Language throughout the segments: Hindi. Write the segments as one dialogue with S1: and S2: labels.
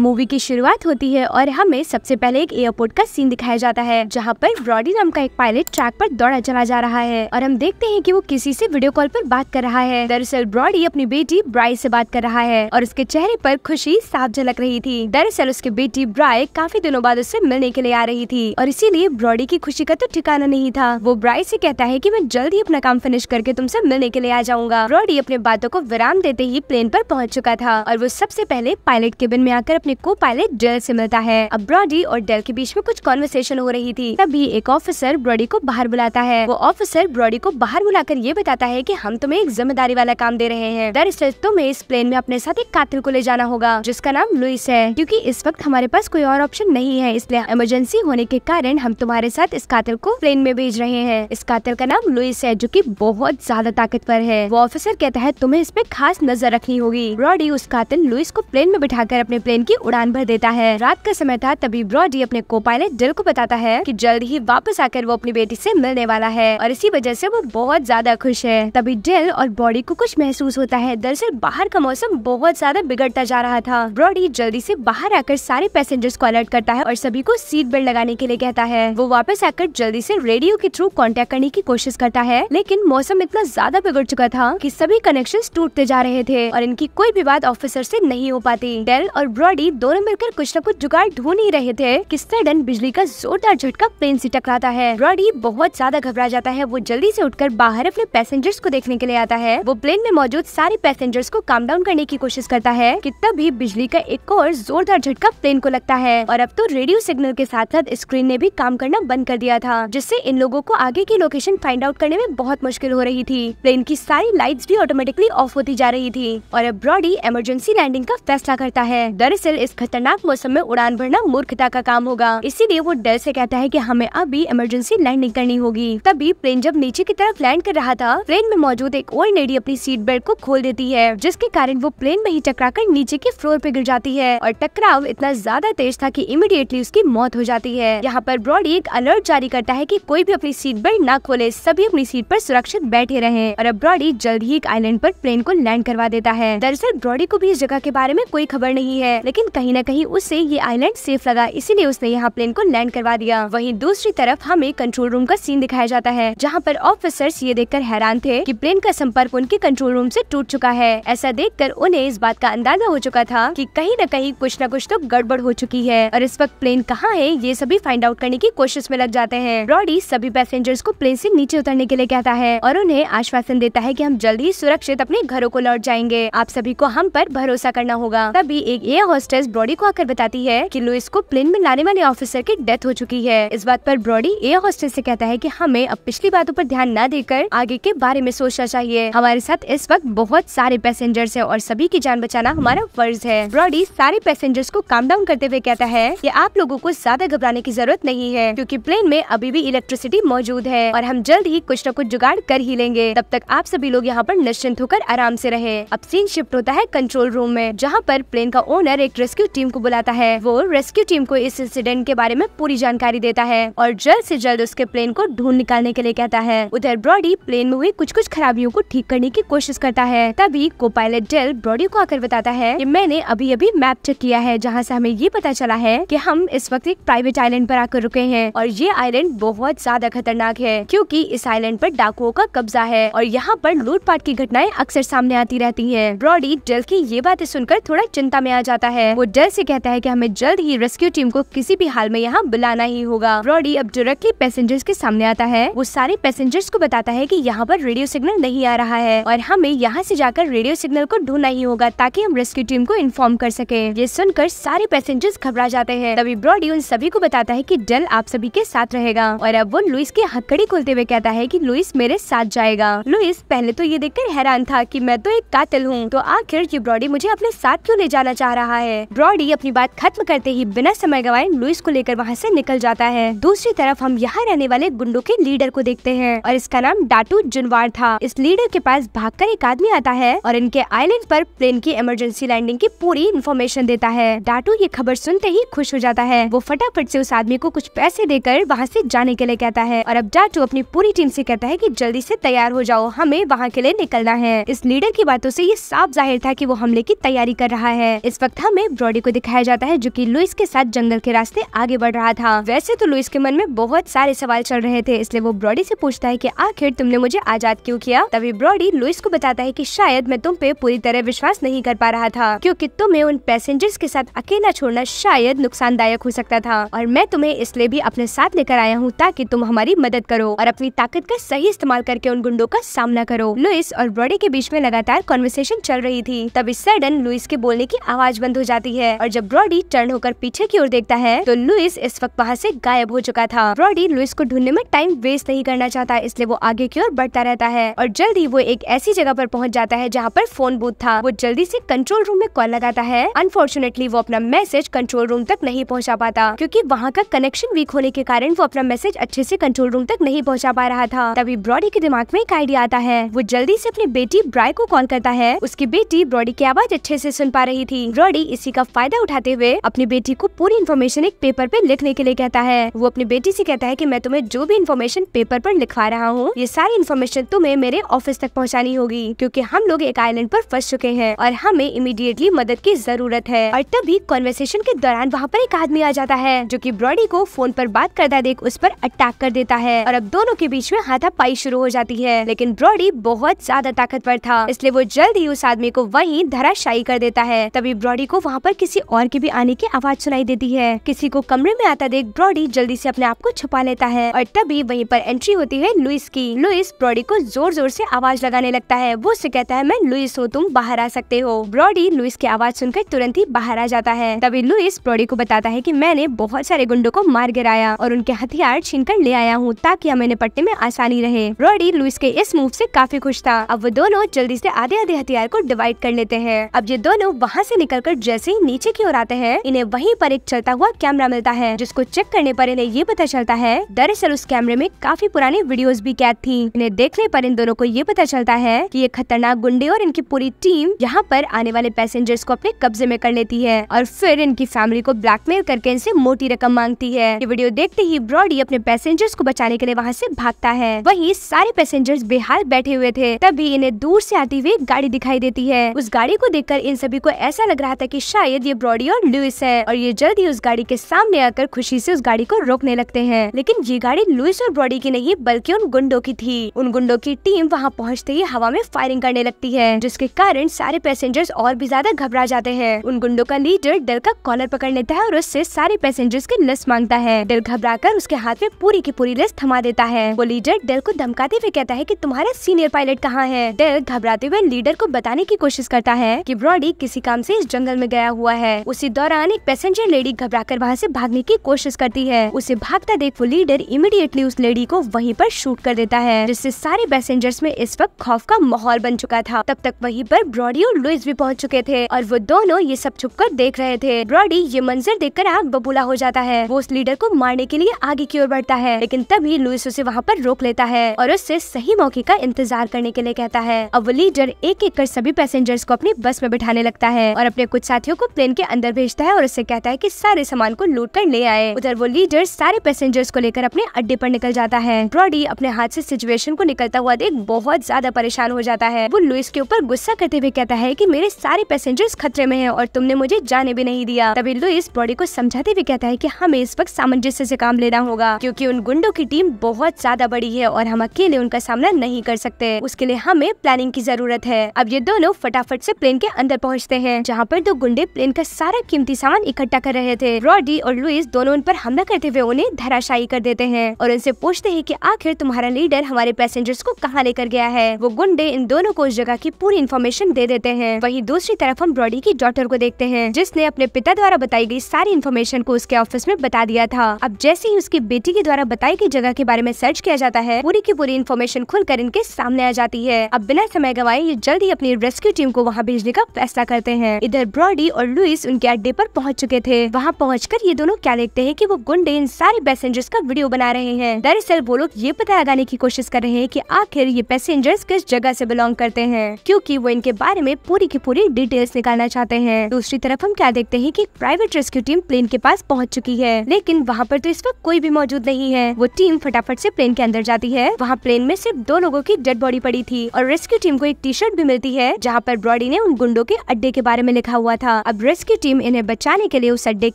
S1: मूवी की शुरुआत होती है और हमें सबसे पहले एक एयरपोर्ट का सीन दिखाया जाता है जहाँ पर ब्रॉडी नाम का एक पायलट ट्रैक पर दौड़ा चला जा रहा है और हम देखते हैं कि वो किसी से वीडियो कॉल पर बात कर रहा है दरअसल ब्रॉडी अपनी बेटी ब्राय से बात कर रहा है और उसके चेहरे पर खुशी साफ झलक रही थी दरअसल उसकी बेटी ब्राई काफी दिनों बाद उससे मिलने के लिए आ रही थी और इसीलिए ब्रॉडी की खुशी का तो ठिकाना नहीं था वो ब्राई से कहता है की मैं जल्द ही अपना काम फिनिश करके तुमसे मिलने के लिए आ जाऊंगा ब्रॉडी अपने बातों को विराम देते ही प्लेन पर पहुंच चुका था और वो सबसे पहले पायलट केबिन में आकर अपने को पायलट डेल से मिलता है अब ब्रॉडी और डेल के बीच में कुछ कॉन्वर्सेशन हो रही थी तभी एक ऑफिसर ब्रॉडी को बाहर बुलाता है वो ऑफिसर ब्रॉडी को बाहर बुलाकर ये बताता है की हम तुम्हें एक जिम्मेदारी वाला काम दे रहे हैं दरअसल तुम्हें इस प्लेन में अपने साथ एक कातिल को ले जाना होगा जिसका नाम लुइस है क्यूँकी इस वक्त हमारे पास कोई और ऑप्शन नहीं है इसलिए इमरजेंसी होने के कारण हम तुम्हारे साथ इस कातिल को प्लेन में भेज रहे हैं इस कातिल का नाम लुइस है जो की बहुत ज्यादा ताकतवर है वो ऑफिसर कहता है तुम्हें इस पे खास नजर रखनी होगी ब्रॉडी उस कातिल लुइस को प्लेन में बिठाकर अपने प्लेन की उड़ान भर देता है रात का समय था तभी ब्रॉडी अपने को पायलट डिल को बताता है कि जल्द ही वापस आकर वो अपनी बेटी से मिलने वाला है और इसी वजह से वो बहुत ज्यादा खुश है तभी डिल और बॉडी को कुछ महसूस होता है दरअसल बाहर का मौसम बहुत ज्यादा बिगड़ता जा रहा था ब्रॉडी जल्दी से बाहर आकर सारे पैसेंजर्स को अलर्ट करता है और सभी को सीट बेल्ट लगाने के लिए कहता है वो वापस आकर जल्दी से रेडियो के थ्रू कॉन्टेक्ट करने की कोशिश करता है लेकिन मौसम इतना ज्यादा बिगड़ चुका था की सभी कनेक्शन टूटते जा रहे थे और इनकी कोई भी बात ऑफिसर से नहीं हो पाती डेल और ब्रॉड ऑलरेडी दोनों मिलकर कुछ न कुछ जुगाड़ ढूंढ ही रहे थे कि सडन बिजली का जोरदार झटका प्लेन से टकराता है रॉडी बहुत ज्यादा घबरा जाता है वो जल्दी से उठकर बाहर अपने पैसेंजर्स को देखने के लिए आता है वो प्लेन में मौजूद सारे पैसेंजर्स को काम डाउन करने की कोशिश करता है कि तभी बिजली का एक और जोरदार झटका प्लेन को लगता है और अब तो रेडियो सिग्नल के साथ साथ स्क्रीन ने भी काम करना बंद कर दिया था जिससे इन लोगों को आगे की लोकेशन फाइंड आउट करने में बहुत मुश्किल हो रही थी प्लेन की सारी लाइट्स भी ऑटोमेटिकली ऑफ होती जा रही थी और अब ब्रॉडी इमरजेंसी लैंडिंग का फैसला करता है दरअसल दरअसल इस खतरनाक मौसम में उड़ान भरना मूर्खता का काम होगा इसीलिए वो डर से कहता है कि हमें अभी इमरजेंसी लैंडिंग करनी होगी तभी प्लेन जब नीचे की तरफ लैंड कर रहा था प्लेन में मौजूद एक और लेडी अपनी सीट बेल्ट को खोल देती है जिसके कारण वो प्लेन में ही टकरा कर नीचे के फ्लोर पे गिर जाती है और टकराव इतना ज्यादा तेज था की इमीडिएटली उसकी मौत हो जाती है यहाँ पर ब्रॉडी एक अलर्ट जारी करता है की कोई भी अपनी सीट बेल्ट न खोले सभी अपनी सीट आरोप सुरक्षित बैठे रहे और अब ब्रॉडी जल्द ही एक आईलैंड आरोप प्लेन को लैंड करवा देता है दरअसल ब्रॉडी को भी इस जगह के बारे में कोई खबर नहीं है लेकिन लेकिन कहीं न कहीं उसे ये आइलैंड सेफ लगा इसीलिए उसने यहाँ प्लेन को लैंड करवा दिया वहीं दूसरी तरफ हमें कंट्रोल रूम का सीन दिखाया जाता है जहाँ पर ऑफिसर्स ये देखकर हैरान थे कि प्लेन का संपर्क उनके कंट्रोल रूम से टूट चुका है ऐसा देखकर उन्हें इस बात का अंदाजा हो चुका था कि कहीं न कहीं कुछ न कुछ तो गड़बड़ हो चुकी है और इस वक्त प्लेन कहाँ है ये सभी फाइंड आउट करने की कोशिश में लग जाते हैं रॉडी सभी पैसेंजर्स को प्लेन से नीचे उतरने के लिए कहता है और उन्हें आश्वासन देता है कि हम जल्दी सुरक्षित अपने घरों को लौट जाएंगे आप सभी को हम पर भरोसा करना होगा तभी एक एयर होस्ट सिस्टर्स ब्रॉडी को आकर बताती है कि लुइस को प्लेन में लाने वाले ऑफिसर की डेथ हो चुकी है इस बात पर ब्रॉडी ए हॉस्टेस से कहता है कि हमें अब पिछली बातों पर ध्यान न देकर आगे के बारे में सोचना चाहिए हमारे साथ इस वक्त बहुत सारे पैसेंजर्स है और सभी की जान बचाना हमारा फर्ज है ब्रॉडी सारे पैसेंजर्स को काम डाउन करते हुए कहता है की आप लोगो को ज्यादा घबराने की जरूरत नहीं है क्यूँकी प्लेन में अभी भी इलेक्ट्रिसिटी मौजूद है और हम जल्द ही कुछ न कुछ जुगाड़ कर ही लेंगे तब तक आप सभी लोग यहाँ पर निश्चिंत होकर आराम से रहे अब सीन शिफ्ट होता है कंट्रोल रूम में जहाँ पर प्लेन का ओनर एक रेस्क्यू टीम को बुलाता है वो रेस्क्यू टीम को इस इंसिडेंट के बारे में पूरी जानकारी देता है और जल्द से जल्द उसके प्लेन को ढूंढ निकालने के लिए कहता है उधर ब्रॉडी प्लेन में हुई कुछ कुछ खराबियों को ठीक करने की कोशिश करता है तभी को पायलट डेल ब्रॉडी को आकर बताता है की मैंने अभी अभी मैप चेक किया है जहाँ ऐसी हमें ये पता चला है की हम इस वक्त एक प्राइवेट आईलैंड आरोप आकर रुके हैं और ये आईलैंड बहुत ज्यादा खतरनाक है क्यूँकी इस आईलैंड आरोप डाकुओं का कब्जा है और यहाँ पर लूटपाट की घटनाएं अक्सर सामने आती रहती है ब्रॉडी डेल की ये बातें सुनकर थोड़ा चिंता में आ जाता है है वो डर से कहता है कि हमें जल्द ही रेस्क्यू टीम को किसी भी हाल में यहाँ बुलाना ही होगा ब्रॉडी अब डायरेक्टली पैसेंजर्स के सामने आता है वो सारे पैसेंजर्स को बताता है की यहाँ पर रेडियो सिग्नल नहीं आ रहा है और हमें यहाँ से जाकर रेडियो सिग्नल को ढूंढना ही होगा ताकि हम रेस्क्यू टीम को इन्फॉर्म कर सके ये सुनकर सारे पैसेंजर्स घबरा जाते हैं तभी ब्रॉडी उन सभी को बताता है की डल आप सभी के साथ रहेगा और अब वो लुइस की हकड़ी खोलते हुए कहता है की लुइस मेरे साथ जाएगा लुइस पहले तो ये देखकर हैरान था की मैं तो एक कातिल हूँ तो आखिर ये ब्रॉडी मुझे अपने साथ क्यों ले जाना चाह रहा है है ब्रॉडी अपनी बात खत्म करते ही बिना समय गवाए लुइस को लेकर वहाँ से निकल जाता है दूसरी तरफ हम यहाँ रहने वाले गुंडों के लीडर को देखते हैं और इसका नाम डाटू जुनवार था इस लीडर के पास भाग एक आदमी आता है और इनके आईलैंड पर प्लेन की इमरजेंसी लैंडिंग की पूरी इन्फॉर्मेशन देता है डाटू ये खबर सुनते ही खुश हो जाता है वो फटाफट से उस आदमी को कुछ पैसे देकर वहाँ से जाने के लिए कहता है और अब डाटू अपनी पूरी टीम से कहता है कि जल्दी से तैयार हो जाओ हमें वहाँ के लिए निकलना है इस लीडर की बातों से ये साफ जाहिर था कि वो हमले की तैयारी कर रहा है इस वक्त हमें ब्रॉडी को दिखाया जाता है जो कि लुइस के साथ जंगल के रास्ते आगे बढ़ रहा था वैसे तो लुइस के मन में बहुत सारे सवाल चल रहे थे इसलिए वो ब्रॉडी से पूछता है कि आखिर तुमने मुझे आजाद क्यों किया तभी ब्रॉडी लुइस को बताता है कि शायद मैं तुम पे पूरी तरह विश्वास नहीं कर पा रहा था क्योंकि तुम्हें उन पैसेंजर्स के साथ अकेला छोड़ना शायद नुकसानदायक हो सकता था और मैं तुम्हें इसलिए भी अपने साथ लेकर आया हूँ ताकि तुम हमारी मदद करो और अपनी ताकत का सही इस्तेमाल करके उन गुंडों का सामना करो लुइस और ब्रॉडी के बीच में लगातार कॉन्वर्सेशन चल रही थी तभी सडन लुइस के बोलने की आवाज बंद हो जाती है और जब ब्रॉडी टर्न होकर पीछे की ओर देखता है तो लुइस इस वक्त वहाँ से गायब हो चुका था ब्रॉडी लुइस को ढूंढने में टाइम वेस्ट नहीं करना चाहता इसलिए वो आगे की ओर बढ़ता रहता है और जल्दी वो एक ऐसी जगह पर पहुंच जाता है जहाँ पर फोन बूथ था वो जल्दी से कंट्रोल रूम में कॉल लगाता है अनफॉर्चुनेटली वो अपना मैसेज कंट्रोल रूम तक नहीं पहुँचा पाता क्यूँकी वहाँ का कनेक्शन वीक होने के कारण वो अपना मैसेज अच्छे से कंट्रोल रूम तक नहीं पहुँचा पा रहा था तभी ब्रॉडी के दिमाग में एक आइडिया आता है वो जल्दी से अपनी बेटी ब्राय को कॉल करता है उसकी बेटी ब्रॉडी की आवाज अच्छे से सुन पा रही थी ब्रॉडी इसी का फायदा उठाते हुए अपनी बेटी को पूरी इन्फॉर्मेशन एक पेपर पे लिखने के लिए कहता है वो अपनी बेटी से कहता है कि मैं तुम्हें जो भी इन्फॉर्मेशन पेपर पर लिखवा रहा हूँ ये सारी इन्फॉर्मेशन तुम्हें मेरे ऑफिस तक पहुँचानी होगी क्यूँकी हम लोग एक आईलैंड आरोप फंस चुके हैं और हमें इमीडिएटली मदद की जरूरत है और तभी कॉन्वर्सेशन के दौरान वहाँ पर एक आदमी आ जाता है जो की ब्रॉडी को फोन आरोप बात करता देख उस पर अटैक कर देता है और अब दोनों के बीच में हाथापाई शुरू हो जाती है लेकिन ब्रॉडी बहुत ज्यादा ताकतवर था इसलिए वो जल्द ही उस आदमी को वहीं धराशायी कर देता है तभी ब्रॉडी को वहाँ पर किसी और के भी आने की आवाज सुनाई देती है किसी को कमरे में आता देख ब्रॉडी जल्दी से अपने आप को छुपा लेता है और तभी वहीं पर एंट्री होती है लुइस की लुइस ब्रॉडी को जोर जोर से आवाज लगाने लगता है वो उसे कहता है मैं लुइस हूँ तुम बाहर आ सकते हो ब्रॉडी लुइस की आवाज सुनकर तुरंत ही बाहर आ जाता है तभी लुइस ब्रॉडी को बताता है की मैंने बहुत सारे गुंडों को मार गिराया और उनके हथियार छीन कर ले आया हूँ ताकि हमें निपटने में आसानी रहे ब्रॉडी लुइस के इस मूव से काफी खुश था अब वो दोनों जल्दी से आधे आधे हथियार को डिवाइड कर लेते हैं अब ये दोनों वहाँ से निकल कर जैसे ही नीचे की ओर आते हैं इन्हें वहीं पर एक चलता हुआ कैमरा मिलता है जिसको चेक करने पर इन्हें ये पता चलता है दरअसल उस कैमरे में काफी पुरानी वीडियोस भी कैद थी इन्हें देखने पर इन दोनों को ये पता चलता है कि ये खतरनाक गुंडे और इनकी पूरी टीम यहाँ पर आने वाले पैसेंजर्स को अपने कब्जे में कर लेती है और फिर इनकी फैमिली को ब्लैकमेल करके इनसे मोटी रकम मांगती है ये वीडियो देखते ही ब्रॉडी अपने पैसेंजर्स को बचाने के लिए वहाँ से भागता है वही सारे पैसेंजर्स बेहाल बैठे हुए थे तभी इन्हें दूर से आती हुई गाड़ी दिखाई देती है उस गाड़ी को देखकर इन सभी को ऐसा लग रहा था कि शायद ये ब्रॉडी और लुइस है और ये जल्द ही उस गाड़ी के सामने आकर खुशी से उस गाड़ी को रोकने लगते हैं लेकिन ये गाड़ी लुइस और ब्रॉडी की नहीं बल्कि उन गुंडों की थी उन गुंडों की टीम वहाँ पहुँचते ही हवा में फायरिंग करने लगती है जिसके कारण सारे पैसेंजर्स और भी ज्यादा घबरा जाते हैं उन गुंडों का लीडर डल का कॉलर पकड़ लेता है और उससे सारे पैसेंजर्स की लिस्ट मांगता है डल घबरा कर उसके हाथ में पूरी की पूरी लिस्ट थमा देता है वो लीडर डेल को धमकाते हुए कहता है की तुम्हारा सीनियर पायलट कहाँ है डेल घबराते हुए लीडर को बताने की कोशिश करता है की ब्रॉडी किसी काम से इस जंगल में गया गया हुआ है उसी दौरान एक पैसेंजर लेडी घबरा कर वहाँ ऐसी भागने की कोशिश करती है उसे भागता देख वो लीडर इमीडिएटली उस लेडी को वहीं पर शूट कर देता है जिससे सारे पैसेंजर्स में इस वक्त खौफ का माहौल बन चुका था तब तक वहीं पर ब्रॉडी और लुइस भी पहुंच चुके थे और वो दोनों ये सब छुप कर देख रहे थे ब्रॉडी ये मंजर देखकर आग बबूला हो जाता है वो उस लीडर को मारने के लिए आगे की ओर बढ़ता है लेकिन तभी लुइस उसे वहाँ पर रोक लेता है और उससे सही मौके का इंतजार करने के लिए कहता है अब वो लीडर एक एक कर सभी पैसेंजर्स को अपनी बस में बिठाने लगता है और अपने कुछ साथियों साथियों को प्लेन के अंदर भेजता है और उससे कहता है की सारे सामान को लूट कर ले आए उधर वो लीडर सारे पैसेंजर्स को लेकर अपने अड्डे पर निकल जाता है ब्रॉडी अपने हाथ से सिचुएशन को निकलता हुआ देख बहुत ज्यादा परेशान हो जाता है वो लुइस के ऊपर गुस्सा करते हुए कहता है की मेरे सारे पैसेंजर्स खतरे में है और तुमने मुझे जाने भी नहीं दिया तभी लुइस ब्रॉडी को समझाते हुए कहता है की हमें इस वक्त सामंजस्य ऐसी काम लेना होगा क्यूँकी उन गुंडों की टीम बहुत ज्यादा बड़ी है और हम अकेले उनका सामना नहीं कर सकते उसके लिए हमें प्लानिंग की जरूरत है अब ये दोनों फटाफट से प्लेन के अंदर पहुँचते हैं जहाँ पर दो गुंडे गुंडे प्लेन का सारा कीमती सामान इकट्ठा कर रहे थे रॉडी और लुइस दोनों उन पर हमला करते हुए उन्हें धराशायी कर देते हैं और उनसे पूछते हैं कि आखिर तुम्हारा लीडर हमारे पैसेंजर्स को कहाँ लेकर गया है वो गुंडे इन दोनों को उस जगह की पूरी इन्फॉर्मेशन दे देते हैं वही दूसरी तरफ हम ब्रॉडी की डॉटर को देखते हैं जिसने अपने पिता द्वारा बताई गई सारी इन्फॉर्मेशन को उसके ऑफिस में बता दिया था अब जैसे ही उसकी बेटी के द्वारा बताई गई जगह के बारे में सर्च किया जाता है पूरी की पूरी इन्फॉर्मेशन खुलकर इनके सामने आ जाती है अब बिना समय गवाए ये जल्द ही अपनी रेस्क्यू टीम को वहाँ भेजने का फैसला करते हैं इधर ब्रॉडी मैरी और लुइस उनके अड्डे पर पहुंच चुके थे वहां पहुंचकर ये दोनों क्या देखते हैं कि वो गुंडे इन सारे पैसेंजर्स का वीडियो बना रहे हैं दरअसल वो लोग ये पता लगाने की कोशिश कर रहे हैं कि आखिर ये पैसेंजर्स किस जगह से बिलोंग करते हैं क्योंकि वो इनके बारे में पूरी की पूरी डिटेल्स निकालना चाहते हैं दूसरी तरफ हम क्या देखते हैं की प्राइवेट रेस्क्यू टीम प्लेन के पास पहुँच चुकी है लेकिन वहाँ पर तो इस वक्त कोई भी मौजूद नहीं है वो टीम फटाफट ऐसी प्लेन के अंदर जाती है वहाँ प्लेन में सिर्फ दो लोगों की डेड बॉडी पड़ी थी और रेस्क्यू टीम को एक टी शर्ट भी मिलती है जहाँ पर ब्रॉडी ने उन गुंडों के अड्डे के बारे में लिखा हुआ था था अब रेस्क्यू टीम इन्हें बचाने के लिए उस अड्डे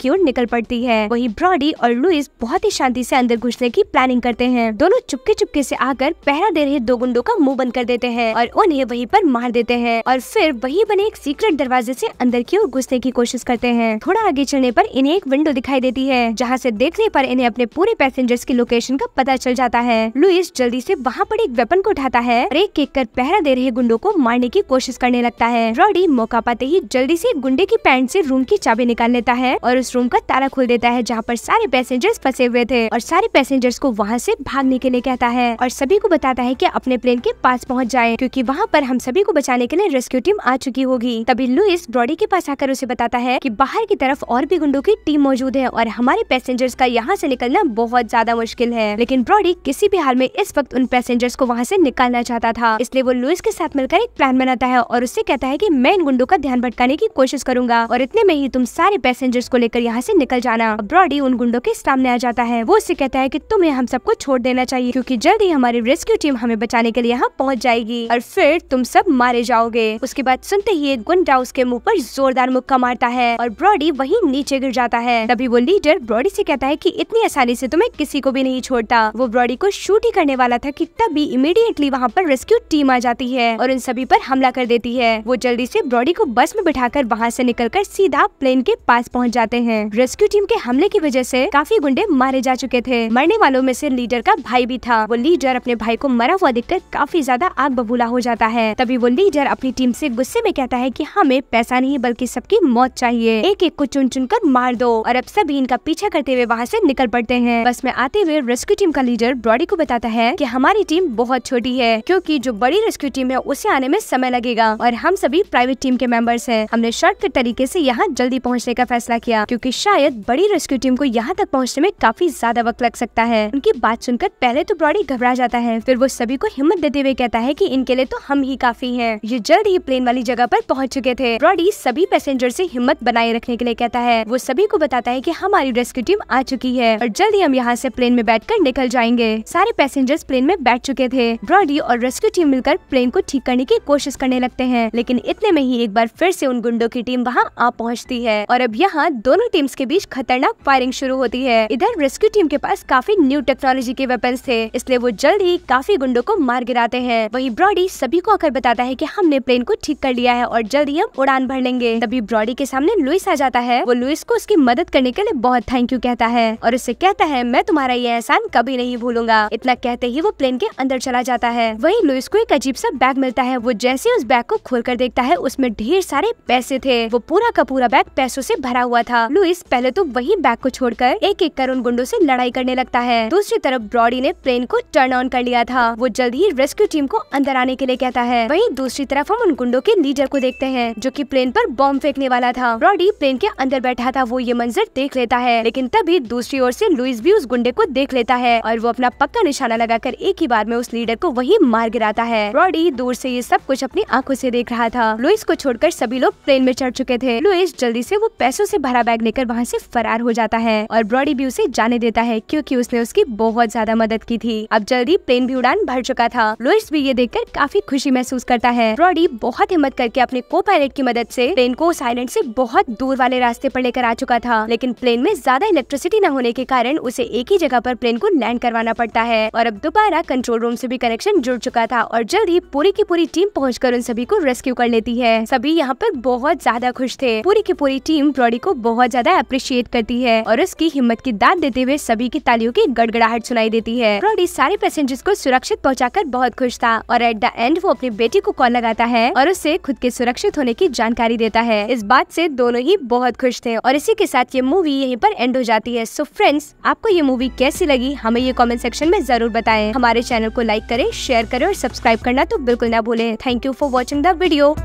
S1: की ओर निकल पड़ती है वही ब्रॉडी और लुइस बहुत ही शांति से अंदर घुसने की प्लानिंग करते हैं दोनों चुपके चुपके से आकर पहरा दे रहे दो गुंडों का मुंह बंद कर देते हैं और उन्हें वहीं पर मार देते हैं और फिर वही बने एक सीक्रेट दरवाजे से अंदर की ओर घुसने की कोशिश करते हैं थोड़ा आगे चलने पर इन्हें एक विंडो दिखाई देती है जहाँ से देखने पर इन्हें अपने पूरे पैसेंजर्स की लोकेशन का पता चल जाता है लुइस जल्दी से वहाँ पर एक वेपन को उठाता है और एक एक कर पहरा दे रहे गुंडों को मारने की कोशिश करने लगता है रॉडी मौका पाते ही जल्दी से गुंडे मुंडे की पैंट से रूम की चाबी निकाल लेता है और उस रूम का ताला खोल देता है जहाँ पर सारे पैसेंजर्स फंसे हुए थे और सारे पैसेंजर्स को वहाँ से भागने के लिए कहता है और सभी को बताता है कि अपने प्लेन के पास पहुँच जाए क्योंकि वहाँ पर हम सभी को बचाने के लिए रेस्क्यू टीम आ चुकी होगी तभी लुइस ब्रॉडी के पास आकर उसे बताता है की बाहर की तरफ और भी गुंडों की टीम मौजूद है और हमारे पैसेंजर्स का यहाँ से निकलना बहुत ज्यादा मुश्किल है लेकिन ब्रॉडी किसी भी हाल में इस वक्त उन पैसेंजर्स को वहाँ से निकालना चाहता था इसलिए वो लुइस के साथ मिलकर एक प्लान बनाता है और उससे कहता है की मैं इन गुंडों का ध्यान भटकाने की कोशिश कर करूंगा और इतने में ही तुम सारे पैसेंजर्स को लेकर यहाँ से निकल जाना ब्रॉडी उन गुंडो के सामने आ जाता है वो उससे कहता है की तुम्हें हम सबको छोड़ देना चाहिए क्यूँकी जल्द ही हमारी रेस्क्यू टीम हमें बचाने के लिए यहाँ पहुँच जाएगी और फिर तुम सब मारे जाओगे उसके बाद सुनते ही एक गुंडा उसके मुँह आरोप जोरदार मुक्का मारता है और ब्रॉडी वही नीचे गिर जाता है तभी वो लीडर ब्रॉडी ऐसी कहता है की इतनी आसानी ऐसी तुम्हें किसी को भी नहीं छोड़ता वो ब्रॉडी को शूट ही करने वाला था कि तभी इमीडिएटली वहाँ पर रेस्क्यू टीम आ जाती है और उन सभी पर हमला कर देती है वो जल्दी से ब्रॉडी को बस में बिठाकर वहाँ से से निकल सीधा प्लेन के पास पहुँच जाते हैं रेस्क्यू टीम के हमले की वजह ऐसी काफी गुंडे मारे जा चुके थे मरने वालों में ऐसी लीडर का भाई भी था वो लीडर अपने भाई को मरा हुआ देखकर काफी ज्यादा आग बबूला हो जाता है तभी वो लीडर अपनी टीम से गुस्से में कहता है कि हमें पैसा नहीं बल्कि सबकी मौत चाहिए एक एक को चुन चुन कर मार दो और अब सभी इनका पीछा करते हुए वहाँ से निकल पड़ते हैं बस में आते हुए रेस्क्यू टीम का लीडर ब्रॉडी को बताता है की हमारी टीम बहुत छोटी है क्यूँकी जो बड़ी रेस्क्यू टीम है उसे आने में समय लगेगा और हम सभी प्राइवेट टीम के मेंबर्स हैं हमने शॉर्टकट तरीके से यहाँ जल्दी पहुँचने का फैसला किया क्यूँकी शायद बड़ी रेस्क्यू टीम को यहाँ तक पहुँचने में काफी ज्यादा वक्त लग सकता है उनकी बात सुनकर पहले तो ब्रॉडी घबरा जाता है फिर वो सभी को हिम्मत देते हुए कहता है की इनके लिए तो हम ही काफी है ये जल्द ही प्लेन वाली जगह आरोप पहुँच चुके थे ब्रॉडी सभी पैसेंजर ऐसी हिम्मत बनाए रखने के लिए कहता है वो सभी को बताता है की हमारी रेस्क्यू टीम आ चुकी है और जल्द ही हम यहाँ ऐसी प्लेन में बैठ निकल जाएंगे सारे पैसेंजर्स प्लेन में बैठ चुके थे ब्रॉडी और रेस्क्यू टीम मिलकर प्लेन को ठीक करने की कोशिश करने लगते हैं लेकिन इतने में ही एक बार फिर से उन गुंडों की टीम वहाँ आ पहुँचती है और अब यहाँ दोनों टीम के बीच खतरनाक फायरिंग शुरू होती है इधर रेस्क्यू टीम के पास काफी न्यू टेक्नोलॉजी के वेपन थे इसलिए वो जल्द ही काफी गुंडो को मार गिराते हैं वही ब्रॉडी सभी को आकर बताता है की हमने प्लेन को ठीक कर लिया है और जल्द ही हम उड़ान भर लेंगे तभी ब्रॉडी के सामने लुइस आ जाता है वो लुइस को उसकी मदद करने के लिए बहुत थैंक यू कहता है और उससे कहता है मैं तुम्हारा ये एहसान कभी नहीं भूलूंगा इतना कहते ही वो प्लेन के अंदर चला जाता है वही लुइस को एक अजीब सा बैग मिलता है वो जैसे उस बैग को खोल कर देखता है उसमें ढेर सारे पैसे थे वो पूरा का पूरा बैग पैसों से भरा हुआ था लुइस पहले तो वही बैग को छोड़कर एक एक कर उन गुंडों से लड़ाई करने लगता है दूसरी तरफ ब्रॉडी ने प्लेन को टर्न ऑन कर लिया था वो जल्द ही रेस्क्यू टीम को अंदर आने के लिए कहता है वही दूसरी तरफ हम उन गुंडो के लीडर को देखते हैं जो की प्लेन आरोप बॉम्ब फेंकने वाला था ब्रॉडी प्लेन के अंदर बैठा था वो ये मंजर देख लेता है लेकिन तभी दूसरी ओर ऐसी लुइस भी उस गुंडे को देख लेता है और वो अपना पक्का निशाना लगाकर एक ही बार में उस लीडर को वही मार गिराता है ब्रॉडी दूर से ये सब कुछ अपनी आंखों से देख रहा था लुइस को छोड़कर सभी लोग प्लेन में चढ़ चुके चुके थे लुइस जल्दी से वो पैसों से भरा बैग लेकर वहाँ से फरार हो जाता है और ब्रॉडी भी उसे जाने देता है क्योंकि उसने उसकी बहुत ज्यादा मदद की थी अब जल्दी प्लेन भी उड़ान भर चुका था लुइस भी ये देखकर काफी खुशी महसूस करता है ब्रॉडी बहुत हिम्मत करके अपने को पायलट की मदद से प्लेन को उस आइलैंड से बहुत दूर वाले रास्ते पर लेकर आ चुका था लेकिन प्लेन में ज्यादा इलेक्ट्रिसिटी न होने के कारण उसे एक ही जगह पर प्लेन को लैंड करवाना पड़ता है और अब दोबारा कंट्रोल रूम से भी कनेक्शन जुड़ चुका था और जल्द ही पूरी की पूरी टीम पहुंचकर उन सभी को रेस्क्यू कर लेती है सभी यहाँ पर बहुत ज्यादा ज्यादा खुश थे पूरी की पूरी टीम ब्रॉडी को बहुत ज्यादा अप्रिशिएट करती है और उसकी हिम्मत की दाद देते हुए सभी की तालियों की गड़गड़ाहट सुनाई देती है ब्रॉडी सारे पैसेंजर्स को सुरक्षित कर बहुत खुश था और एट द एंड वो अपनी बेटी को कॉल लगाता है और उससे खुद के सुरक्षित होने की जानकारी देता है इस बात से दोनों ही बहुत खुश थे और इसी के साथ ये मूवी यहीं पर एंड हो जाती है सो फ्रेंड्स आपको ये मूवी कैसी लगी हमें ये कमेंट सेक्शन में जरूर बताएं हमारे चैनल को लाइक करें शेयर करें और सब्सक्राइब करना तो बिल्कुल ना भूलें thank you for watching the video